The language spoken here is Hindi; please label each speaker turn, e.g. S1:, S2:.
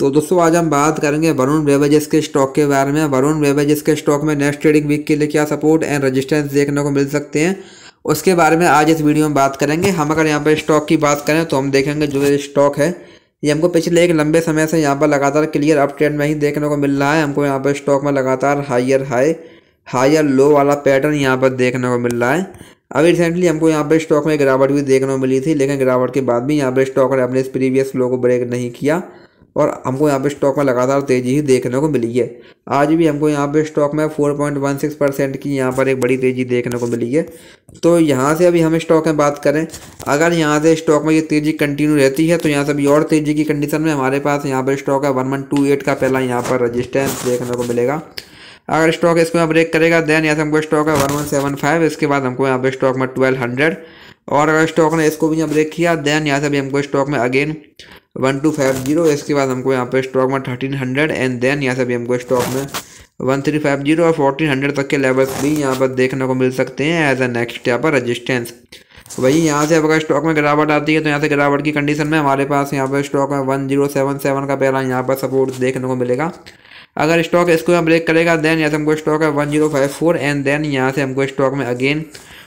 S1: तो दोस्तों आज हम बात करेंगे वरुण बेवेजेस के स्टॉक के बारे में वरुण बेवेजेस के स्टॉक में नेक्स्ट ट्रेडिंग वीक के लिए क्या सपोर्ट एंड रेजिस्टेंस देखने को मिल सकते हैं उसके बारे में आज इस वीडियो में बात करेंगे हम अगर यहाँ पर स्टॉक की बात करें तो हम देखेंगे जो ये स्टॉक है ये हमको पिछले एक लंबे समय से यहाँ पर लगातार क्लियर अप ट्रेंड में ही देखने को मिल रहा है हमको यहाँ पर स्टॉक में लगातार हाइयर हाई हाइयर लो वाला पैटर्न यहाँ पर देखने को मिल रहा है अभी रिसेंटली हमको यहाँ पर स्टॉक में गिरावट भी देखने को मिली थी लेकिन गिरावट के बाद भी यहाँ पर स्टॉक ने अपने इस प्रीवियस लो को ब्रेक नहीं किया और हमको यहाँ पे स्टॉक में लगातार तेज़ी ही देखने को मिली है आज भी हमको यहाँ पे स्टॉक में 4.16 परसेंट की यहाँ पर एक बड़ी तेज़ी देखने को मिली है तो यहाँ से अभी हम स्टॉक में बात करें अगर यहाँ से स्टॉक में ये तेज़ी कंटिन्यू रहती है तो यहाँ से अभी और तेज़ी की कंडीशन में हमारे पास यहाँ पर स्टॉक है वन का पहला यहाँ पर रजिस्टेंस देखने को मिलेगा अगर स्टॉक इसको यहाँ ब्रेक करेगा देन यहाँ से हमको स्टॉक है वन इसके बाद हमको यहाँ पर स्टॉक में ट्वेल्व और अगर स्टॉक ने इसको भी यहाँ ब्रेक किया देन यहाँ से भी हमको स्टॉक में again one two five zero इसके बाद हमको यहाँ पे स्टॉक में थर्टीन हंड्रेड एंड देन यहाँ से भी हमको स्टॉक में वन थ्री फाइव जीरो और फोर्टीन हंड्रेड तक के लेवल्स भी यहाँ पर देखने को मिल सकते हैं एज अ नेक्स्ट यहाँ पर रजिस्टेंस वही यहाँ से अगर स्टॉक में गिरावट आती है तो यहाँ से गिरावट की कंडीशन में हमारे पास यहाँ पर स्टॉक में वन जीरो सेवन सेवन का पहला यहाँ पर सपोर्ट देखने को मिलेगा अगर स्टॉक इसको यहाँ ब्रेक करेगा देन यहाँ से हमको स्टॉक है one zero five four and then यहाँ से हमको स्टॉक में अगेन